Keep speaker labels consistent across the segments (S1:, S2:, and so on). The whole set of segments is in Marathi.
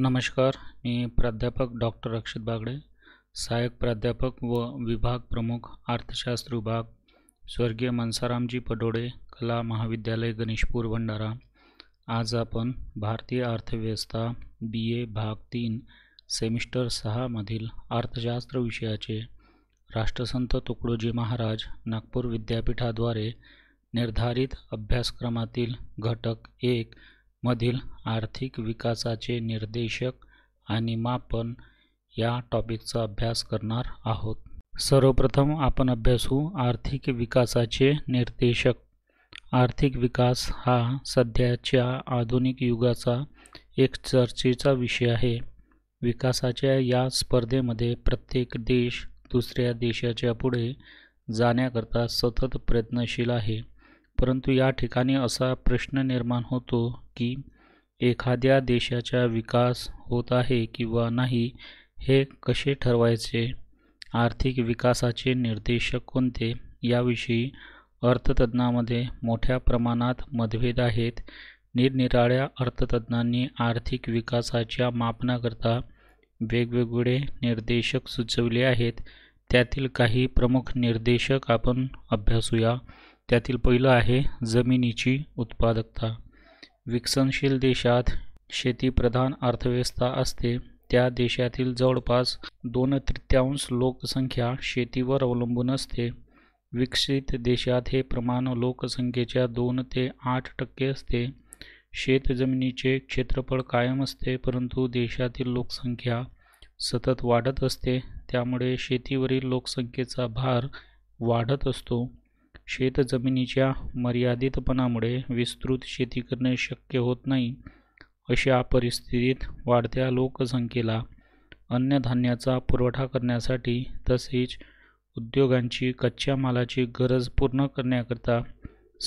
S1: नमस्कार मी प्राध्यापक डॉक्टर रक्षित बागडे सहाय्यक प्राध्यापक व विभाग प्रमुख अर्थशास्त्र विभाग स्वर्गीय मनसारामजी पडोडे कला महाविद्यालय गणेशपूर भंडारा आज आपण भारतीय अर्थव्यवस्था बी ए भाग तीन सेमिस्टर सहामधील अर्थशास्त्र विषयाचे राष्ट्रसंत तुकडोजी महाराज नागपूर विद्यापीठाद्वारे निर्धारित अभ्यासक्रमातील घटक एक मधील आर्थिक विकासाचे निर्देशक आणि मापन या टॉपिकचा अभ्यास करणार आहोत सर्वप्रथम आपण अभ्यासू आर्थिक विकासाचे निर्देशक आर्थिक विकास हा सध्याच्या आधुनिक युगाचा एक चर्चेचा विषय आहे विकासाच्या या स्पर्धेमध्ये प्रत्येक देश दुसऱ्या देशाच्या पुढे जाण्याकरता सतत प्रयत्नशील आहे परंतु या ठिकाणी असा प्रश्न निर्माण होतो की एखाद्या देशाचा विकास होत आहे किंवा नाही हे कसे ठरवायचे आर्थिक विकासाचे निर्देशक कोणते याविषयी अर्थतज्ज्ञामध्ये मोठ्या प्रमाणात मतभेद आहेत निरनिराळ्या अर्थतज्ज्ञांनी आर्थिक विकासाच्या मापनाकरता वेगवेगळे निर्देशक सुचवले आहेत त्यातील काही प्रमुख निर्देशक आपण अभ्यासूया त्यातील पहिलं आहे जमिनीची उत्पादकता विकसनशील देशात शेतीप्रधान अर्थव्यवस्था असते त्या देशातील जवळपास दोन तृतीयांश लोकसंख्या शेतीवर अवलंबून असते विकसित देशात हे प्रमाण लोकसंख्येच्या दोन ते आठ टक्के असते शेतजमिनीचे क्षेत्रफळ कायम असते परंतु देशातील लोकसंख्या सतत वाढत असते त्यामुळे शेतीवरील लोकसंख्येचा भार वाढत असतो शेतजमिनीच्या जमिनीच्या मर्यादितपणामुळे विस्तृत शेती करणे शक्य होत नाही अशा परिस्थितीत वाढत्या लोकसंख्येला अन्नधान्याचा पुरवठा करण्यासाठी तसेच उद्योगांची कच्च्या मालाची गरज पूर्ण करण्याकरता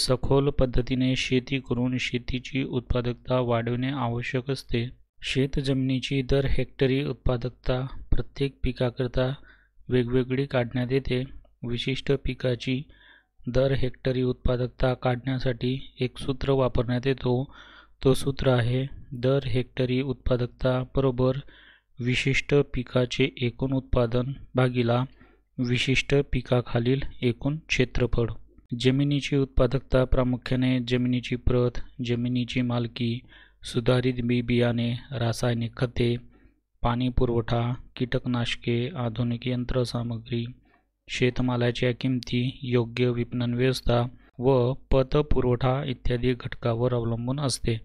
S1: सखोल पद्धतीने शेती करून शेतीची उत्पादकता वाढविणे आवश्यक असते शेतजमिनीची दर हेक्टरी उत्पादकता प्रत्येक पिकाकरता वेगवेगळी काढण्यात येते विशिष्ट पिकाची दर हेक्टरी उत्पादकता काढण्यासाठी एक सूत्र वापरण्यात येतो तो सूत्र आहे दर हेक्टरी उत्पादकता बरोबर विशिष्ट पिकाचे एकूण उत्पादन भागीला विशिष्ट पिकाखालील एकूण क्षेत्रफळ जमिनीची उत्पादकता प्रामुख्याने जमिनीची प्रत जमिनीची मालकी सुधारित बी बियाणे रासायनिक खते पाणी पुरवठा कीटकनाशके आधुनिक यंत्रसामग्री शेतमालाच्या किमती योग्य विपणन व्यवस्था व पतपुरवठा इत्यादी घटकावर अवलंबून असते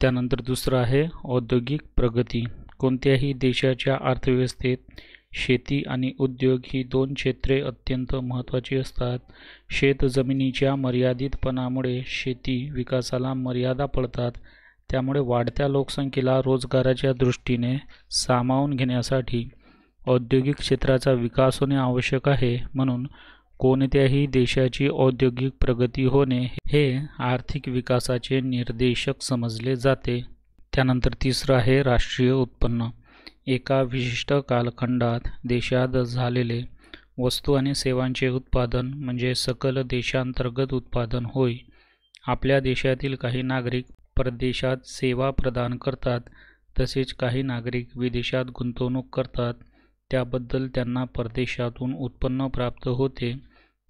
S1: त्यानंतर दुसरं आहे औद्योगिक प्रगती कोणत्याही देशाच्या अर्थव्यवस्थेत शेती आणि उद्योग ही दोन क्षेत्रे अत्यंत महत्त्वाची असतात शेतजमिनीच्या मर्यादितपणामुळे शेती विकासाला मर्यादा पडतात त्यामुळे वाढत्या लोकसंख्येला रोजगाराच्या दृष्टीने सामावून घेण्यासाठी औद्योगिक क्षेत्राचा विकास होणे आवश्यक आहे म्हणून कोणत्याही देशाची औद्योगिक प्रगती होणे हे आर्थिक विकासाचे निर्देशक समजले जाते त्यानंतर तिसरं आहे राष्ट्रीय उत्पन्न एका विशिष्ट कालखंडात देशात झालेले वस्तू आणि सेवांचे उत्पादन म्हणजे सकल देशांतर्गत उत्पादन होय आपल्या देशातील काही नागरिक परदेशात सेवा प्रदान करतात तसेच काही नागरिक विदेशात गुंतवणूक करतात त्याबद्दल त्यांना परदेशातून उत्पन्न प्राप्त होते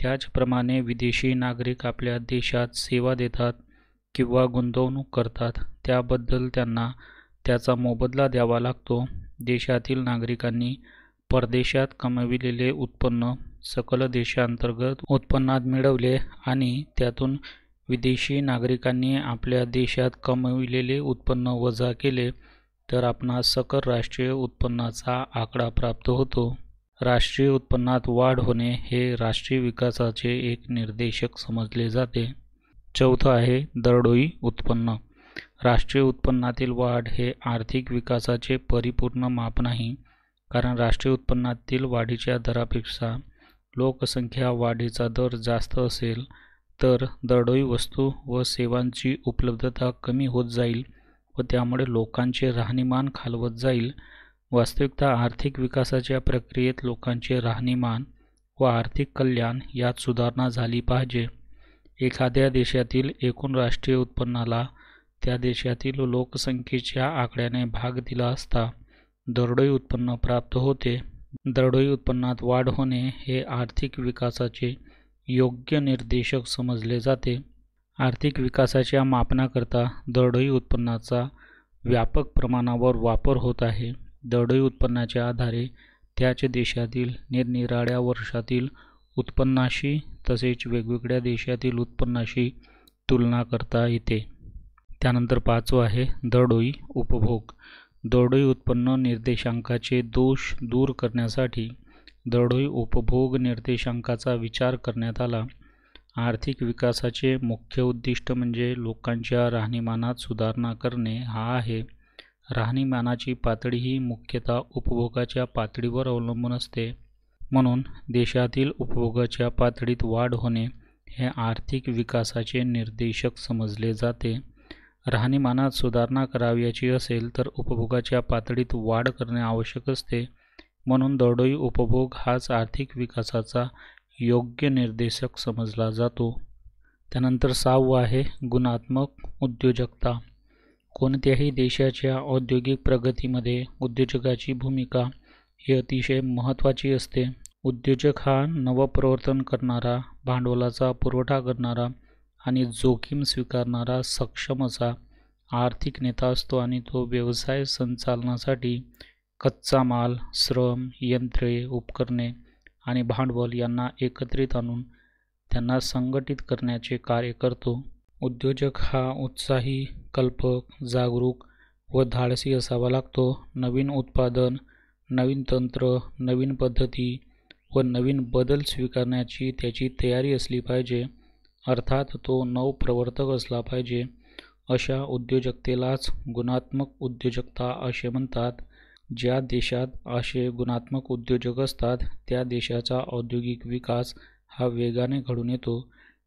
S1: त्याचप्रमाणे विदेशी नागरिक आपल्या देशात सेवा देतात किंवा गुंतवणूक करतात त्याबद्दल त्यांना त्याचा मोबदला द्यावा लागतो देशातील नागरिकांनी परदेशात कमविलेले उत्पन्न सकल देशांतर्गत उत्पन्नात मिळवले आणि त्यातून विदेशी नागरिकांनी आपल्या देशात कमविलेले उत्पन्न वजा केले तर आपणास सकल राष्ट्रीय उत्पन्नाचा आकडा प्राप्त होतो राष्ट्रीय उत्पन्नात वाढ होणे हे राष्ट्रीय विकासाचे एक निर्देशक समजले जाते चौथं आहे दरडोई उत्पन्न राष्ट्रीय उत्पन्नातील वाढ हे आर्थिक विकासाचे परिपूर्ण माप नाही कारण राष्ट्रीय उत्पन्नातील वाढीच्या दरापेक्षा लोकसंख्या वाढीचा दर जास्त असेल तर दरडोई वस्तू व सेवांची उपलब्धता कमी होत जाईल व त्यामुळे लोकांचे राहणीमान खालवत जाईल वास्तविकता आर्थिक विकासाच्या प्रक्रियेत लोकांचे राहणीमान व आर्थिक कल्याण यात सुधारणा झाली पाहिजे एखाद्या देशातील एकूण राष्ट्रीय उत्पन्नाला त्या देशातील लोकसंख्येच्या आकड्याने भाग दिला असता दरडोई उत्पन्न प्राप्त होते दरडोई उत्पन्नात वाढ होणे हे आर्थिक विकासाचे योग्य निर्देशक समजले जाते आर्थिक विकासाच्या मापनाकरता दरडोई उत्पन्नाचा व्यापक प्रमाणावर वापर होत आहे दरडोई उत्पन्नाच्या आधारे त्याच देशातील निरनिराळ्या वर्षातील उत्पन्नाशी तसेच वेगवेगळ्या देशातील उत्पन्नाशी तुलना करता येते त्यानंतर पाचवं आहे दरडोई उपभोग दरडोई उत्पन्न निर्देशांकाचे दोष दूर करण्यासाठी दरडोई उपभोग निर्देशांकाचा विचार करण्यात आला आर्थिक विकासाचे मुख्य उद्दिष्ट म्हणजे लोकांच्या राहणीमानात सुधारणा करणे हा आहे राहणीमानाची पातळी ही मुख्यतः उपभोगाच्या पातळीवर अवलंबून असते म्हणून देशातील उपभोगाच्या पातळीत वाढ होणे हे आर्थिक विकासाचे निर्देशक समजले जाते राहणीमानात सुधारणा करावयाची असेल तर उपभोगाच्या पातळीत वाढ करणे आवश्यक असते म्हणून दरडोई उपभोग हाच आर्थिक विकासाचा योग्य निर्देशक समजला जातो त्यानंतर सहावं आहे गुणात्मक उद्योजकता कोणत्याही देशाच्या औद्योगिक प्रगतीमध्ये उद्योजकाची भूमिका ही अतिशय महत्त्वाची असते उद्योजक हा नवप्रवर्तन करणारा भांडवलाचा पुरवठा करणारा आणि जोखीम स्वीकारणारा सक्षम असा आर्थिक नेता असतो आणि तो व्यवसाय संचालनासाठी कच्चा माल श्रम यंत्रे उपकरणे आणि भांडवल यांना एकत्रित आणून त्यांना संघटित करण्याचे कार्य करतो उद्योजक हा उत्साही कल्पक जागरूक व धाडसी असावा लागतो नवीन उत्पादन नवीन तंत्र नवीन पद्धती व नवीन बदल स्वीकारण्याची त्याची तयारी असली पाहिजे अर्थात तो नवप्रवर्तक असला पाहिजे अशा उद्योजकतेलाच गुणात्मक उद्योजकता असे म्हणतात ज्या देशात असे गुणात्मक उद्योजक असतात त्या देशाचा औद्योगिक विकास हा वेगाने घडून येतो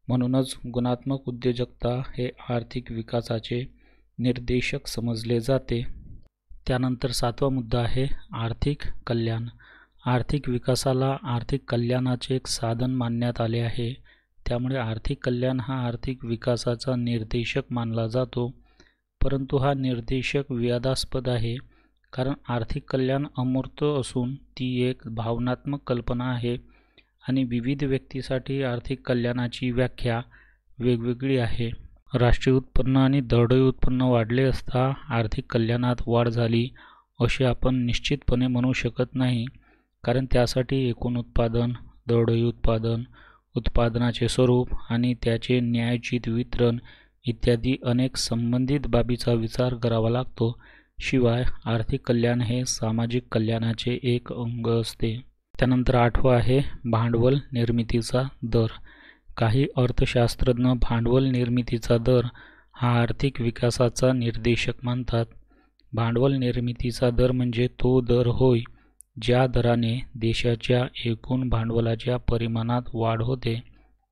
S1: म्हणूनच गुणात्मक उद्योजकता हे आर्थिक विकासाचे निर्देशक समजले जाते त्यानंतर सातवा मुद्दा आहे आर्थिक कल्याण आर्थिक विकासाला आर्थिक कल्याणाचे एक साधन मानण्यात आले आहे त्यामुळे आर्थिक कल्याण हा आर्थिक विकासाचा निर्देशक मानला जातो परंतु हा निर्देशक विवादास्पद आहे कारण आर्थिक कल्याण अमूर्त असून ती एक भावनात्मक कल्पना आहे आणि विविध व्यक्तीसाठी आर्थिक कल्याणाची व्याख्या वेगवेगळी आहे राष्ट्रीय उत्पन्न आणि दरडोई उत्पन्न वाढले असता आर्थिक कल्याणात वाढ झाली असे आपण निश्चितपणे म्हणू शकत नाही कारण त्यासाठी एकूण उत्पादन दरडोई उत्पादन उत्पादनाचे स्वरूप आणि त्याचे न्यायचित वितरण इत्यादी अनेक संबंधित बाबीचा विचार करावा लागतो शिवाय आर्थिक कल्याण हे सामाजिक कल्याणाचे एक अंग असते त्यानंतर आठवा आहे भांडवल निर्मितीचा दर काही अर्थशास्त्रज्ञ भांडवल निर्मितीचा दर हा आर्थिक विकासाचा निर्देशक मानतात भांडवल निर्मितीचा दर म्हणजे तो दर होय ज्या दराने देशाच्या एकूण भांडवलाच्या परिमाणात वाढ होते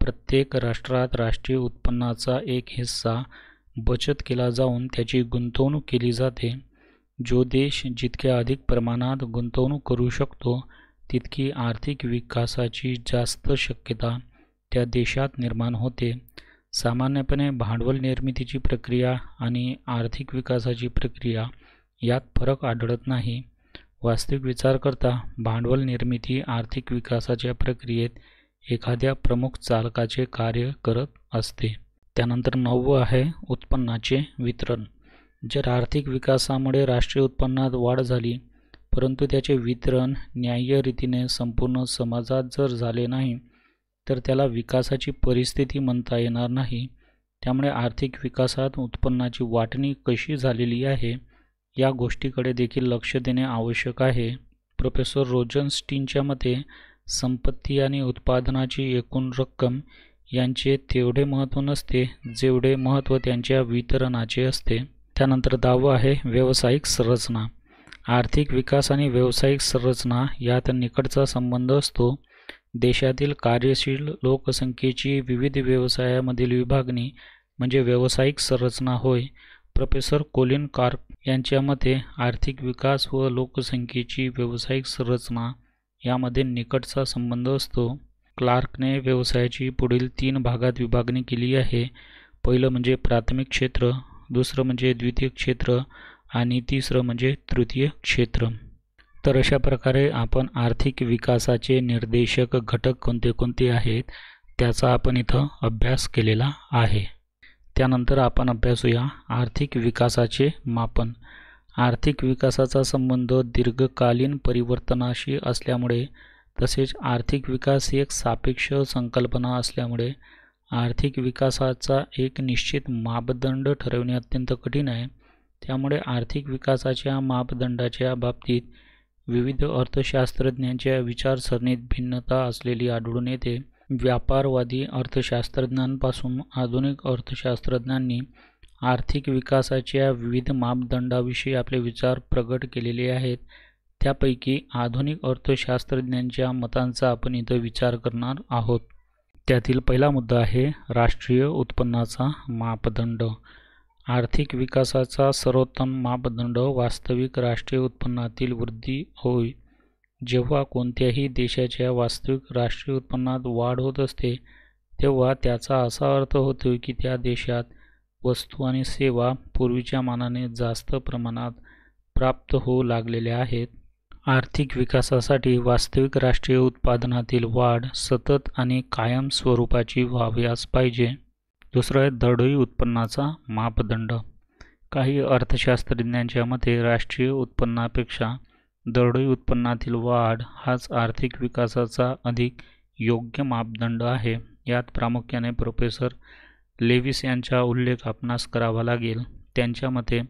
S1: प्रत्येक राष्ट्रात राष्ट्रीय उत्पन्नाचा एक हिस्सा बचत केला जाऊन त्याची गुंतवणूक केली जाते जो देश जितक्या अधिक प्रमाणात गुंतवणूक करू शकतो, तितकी आर्थिक विकासाची जास्त शक्यता त्या देशात निर्माण होते. सामान्यपणे भांडवल निर्मितीची प्रक्रिया आणि आर्थिक विकासाची प्रक्रिया यात फरक आढळत नाही. वास्तविक विचार करता, भांडवल निर्मिती आर्थिक विकासाच्या प्रक्रियेत एखाद्या प्रमुख चालकाचे कार्य करत असते. त्यानंतर नववं आहे उत्पन्नाचे वितरण. जर आर्थिक विकासामुळे राष्ट्रीय उत्पन्नात वाढ झाली परंतु त्याचे वितरण न्याय्य रीतीने संपूर्ण समाजात जर झाले नाही तर त्याला विकासाची परिस्थिती म्हणता येणार नाही त्यामुळे आर्थिक विकासात उत्पन्नाची वाटणी कशी झालेली आहे या गोष्टीकडे देखील लक्ष देणे आवश्यक आहे प्रोफेसर स्टीनच्या मते संपत्ती आणि उत्पादनाची एकूण रक्कम यांचे तेवढे महत्त्व नसते जेवढे महत्त्व त्यांच्या वितरणाचे असते त्यानंतर दहावं आहे व्यावसायिक संरचना आर्थिक विकास आणि व्यावसायिक संरचना यात निकटचा संबंध असतो देशातील कार्यशील लोकसंख्येची विविध व्यवसायामधील विभागणी म्हणजे व्यावसायिक संरचना होय प्रोफेसर कोलिन कार्क यांच्या मते आर्थिक विकास व लोकसंख्येची व्यावसायिक संरचना यामध्ये निकटचा संबंध असतो क्लार्कने व्यवसायाची पुढील तीन भागात विभागणी केली आहे पहिलं म्हणजे प्राथमिक क्षेत्र दुसरं म्हणजे द्वितीय क्षेत्र आणि तिसरं म्हणजे तृतीय क्षेत्र तर अशा प्रकारे आपण आर्थिक विकासाचे निर्देशक घटक कोणते कोणते आहेत त्याचा आपण इथं अभ्यास केलेला आहे त्यानंतर आपण अभ्यासूया आर्थिक विकासाचे मापन आर्थिक विकासाचा संबंध दीर्घकालीन परिवर्तनाशी असल्यामुळे तसेच आर्थिक विकास ही एक सापेक्ष संकल्पना असल्यामुळे आर्थिक विकासाचा एक निश्चित मापदंड ठरवणे अत्यंत कठीण आहे त्यामुळे आर्थिक विकासाच्या मापदंडाच्या बाबतीत विविध अर्थशास्त्रज्ञांच्या विचारसरणीत भिन्नता असलेली आढळून येते व्यापारवादी अर्थशास्त्रज्ञांपासून आधुनिक अर्थशास्त्रज्ञांनी आर्थिक विकासाच्या विविध मापदंडाविषयी आपले विचार प्रगट केलेले आहेत त्यापैकी आधुनिक अर्थशास्त्रज्ञांच्या मतांचा आपण इथं विचार करणार आहोत त्यातील पहिला मुद्दा आहे राष्ट्रीय उत्पन्नाचा मापदंड आर्थिक विकासाचा सर्वोत्तम मापदंड वास्तविक राष्ट्रीय उत्पन्नातील वृद्धी होय जेव्हा कोणत्याही देशाच्या वास्तविक राष्ट्रीय उत्पन्नात वाढ होत असते तेव्हा त्याचा असा अर्थ होतो की त्या देशात वस्तू आणि सेवा पूर्वीच्या मानाने जास्त प्रमाणात प्राप्त होऊ लागलेल्या आहेत आर्थिक विकासासाठी वास्तविक राष्ट्रीय उत्पादनातील वाढ सतत आणि कायम स्वरूपाची व्हाव्यास पाहिजे दुसरं आहे दरडोई उत्पन्नाचा मापदंड काही अर्थशास्त्रज्ञांच्या मते राष्ट्रीय उत्पन्नापेक्षा दरडोई उत्पन्नातील वाढ हाच आर्थिक विकासाचा अधिक योग्य मापदंड आहे यात प्रामुख्याने प्रोफेसर लेविस यांचा उल्लेख आपणास करावा लागेल त्यांच्या मते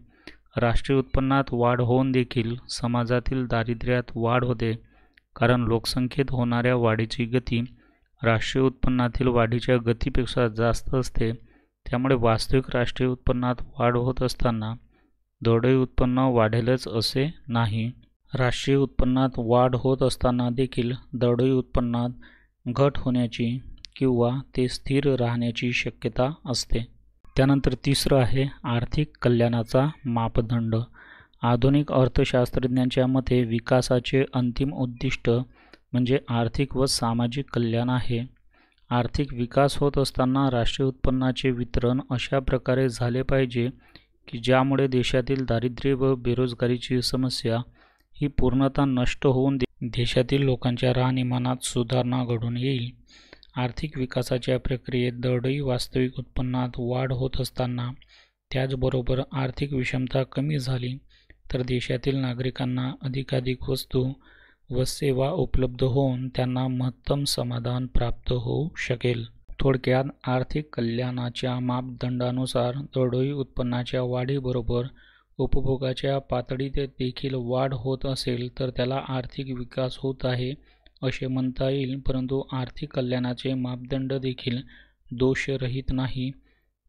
S1: राष्ट्रीय उत्पन्नात वाढ होऊन देखील समाजातील दारिद्र्यात वाढ होते कारण लोकसंख्येत होणाऱ्या वाढीची गती राष्ट्रीय उत्पन्नातील वाढीच्या गतीपेक्षा जास्त असते त्यामुळे वास्तविक राष्ट्रीय उत्पन्नात वाढ होत असताना दरडोई उत्पन्न वाढेलच असे नाही राष्ट्रीय उत्पन्नात वाढ होत असताना देखील दडोई उत्पन्नात घट होण्याची किंवा ते स्थिर राहण्याची शक्यता असते त्यानंतर तिसरं आहे आर्थिक कल्याणाचा मापदंड आधुनिक अर्थशास्त्रज्ञांच्या मते विकासाचे अंतिम उद्दिष्ट म्हणजे आर्थिक व सामाजिक कल्याण आहे आर्थिक विकास होत असताना राष्ट्रीय उत्पन्नाचे वितरण अशा प्रकारे झाले पाहिजे की ज्यामुळे देशातील दारिद्र्य व बेरोजगारीची समस्या ही पूर्णतः नष्ट होऊन देशातील लोकांच्या राहणीमानात सुधारणा घडून येईल आर्थिक विकासाच्या प्रक्रियेत दरडोई वास्तविक उत्पन्नात वाढ होत असताना त्याचबरोबर आर्थिक विषमता कमी झाली तर देशातील नागरिकांना अधिकाधिक वस्तू व सेवा उपलब्ध होऊन त्यांना महत्तम समाधान प्राप्त होऊ शकेल थोडक्यात आर्थिक कल्याणाच्या मापदंडानुसार दरडोई उत्पन्नाच्या वाढीबरोबर उपभोगाच्या पातळीत देखील वाढ होत असेल तर त्याला आर्थिक विकास होत आहे असे म्हणता येईल परंतु आर्थिक कल्याणाचे मापदंड देखील दोषरहित नाही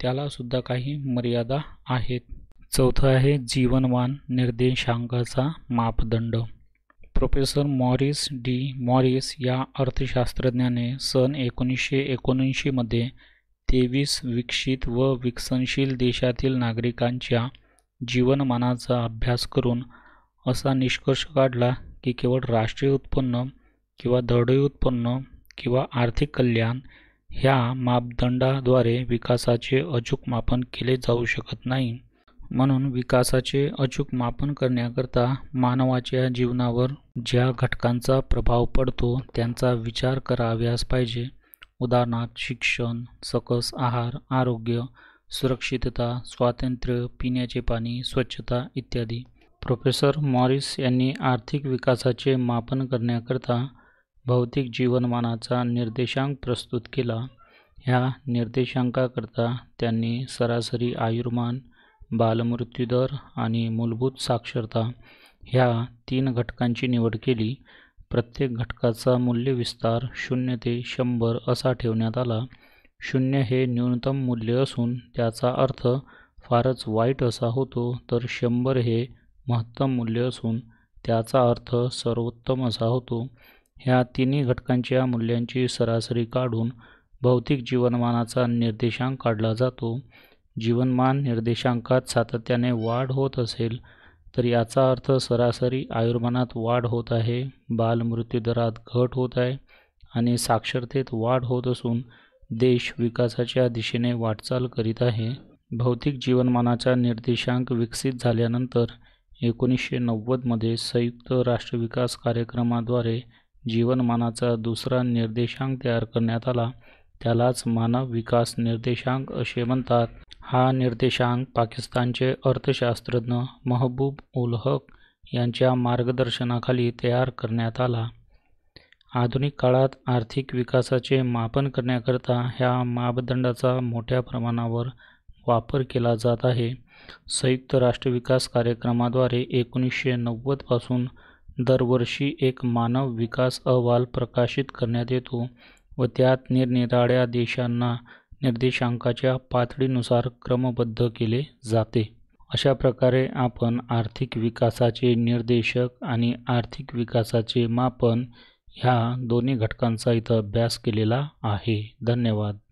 S1: त्यालासुद्धा काही मर्यादा आहेत चौथं आहे जीवनमान निर्देशांकाचा मापदंड प्रोफेसर मॉरिस डी मॉरिस या अर्थशास्त्रज्ञाने सन एकोणीसशे एकोणऐंशीमध्ये तेवीस विकसित व विकसनशील देशातील नागरिकांच्या जीवनमानाचा अभ्यास करून असा निष्कर्ष काढला की केवळ राष्ट्रीय उत्पन्न किंवा दरडोई उत्पन्न किंवा आर्थिक कल्याण ह्या मापदंडाद्वारे विकासाचे अचूक मापन केले जाऊ शकत नाही म्हणून विकासाचे अचूक मापन करण्याकरता मानवाच्या जीवनावर ज्या घटकांचा प्रभाव पडतो त्यांचा विचार कराव्यास पाहिजे उदाहरणार्थ शिक्षण सकस आहार आरोग्य सुरक्षितता स्वातंत्र्य पिण्याचे पाणी स्वच्छता इत्यादी प्रोफेसर मॉरिस यांनी आर्थिक विकासाचे मापन करण्याकरता भौतिक जीवनमानाचा निर्देशांक प्रस्तुत केला ह्या निर्देशांकाकरता त्यांनी सरासरी आयुर्मान बालमृत्यूदर आणि मूलभूत साक्षरता ह्या तीन घटकांची निवड केली प्रत्येक घटकाचा मूल्यविस्तार शून्य ते शंभर असा ठेवण्यात आला शून्य हे न्यूनतम मूल्य असून त्याचा अर्थ फारच वाईट असा होतो तर शंभर हे महत्तम मूल्य असून त्याचा अर्थ सर्वोत्तम असा होतो ह्या तिन्ही घटकांच्या मूल्यांची सरासरी काढून भौतिक जीवनमानाचा निर्देशांक काढला जातो. जीवनमान निर्देशांकात सातत्याने वाढ होत असेल तर याचा अर्थ सरासरी आयुर्मानात वाढ होत आहे, बालमृत्यूदरात घट होत आहे आणि साक्षरतेत वाढ होत असून देश विकासाच्या दिशेने वाटचाल करीत आहे. भौतिक जीवनमानाचा निर्देशांक विकसित झाल्यानंतर एकोणीसशे नव्वदमध्ये संयुक्त राष्ट्र विकास कार्यक्रमाद्वारे जीवनमानाचा दुसरा निर्देशांक तयार करण्यात आला त्यालाच मानव विकास निर्देशांक असे म्हणतात हा निर्देशांक पाकिस्तानचे अर्थशास्त्रज्ञ महबूब उल हक यांच्या मार्गदर्शनाखाली तयार करण्यात आला आधुनिक काळात आर्थिक विकासाचे मापन करण्याकरता ह्या मापदंडाचा मोठ्या प्रमाणावर वापर केला जात आहे संयुक्त राष्ट्र विकास कार्यक्रमाद्वारे एकोणीसशे नव्वदपासून दरवर्षी एक मानव विकास अहवाल प्रकाशित करण्यात येतो व त्यात निरनिराळ्या देशांना निर्देशांकाच्या पातळीनुसार क्रमबद्ध केले जाते अशा प्रकारे आपण आर्थिक विकासाचे निर्देशक आणि आर्थिक विकासाचे मापन ह्या दोन्ही घटकांचा इथं अभ्यास केलेला आहे धन्यवाद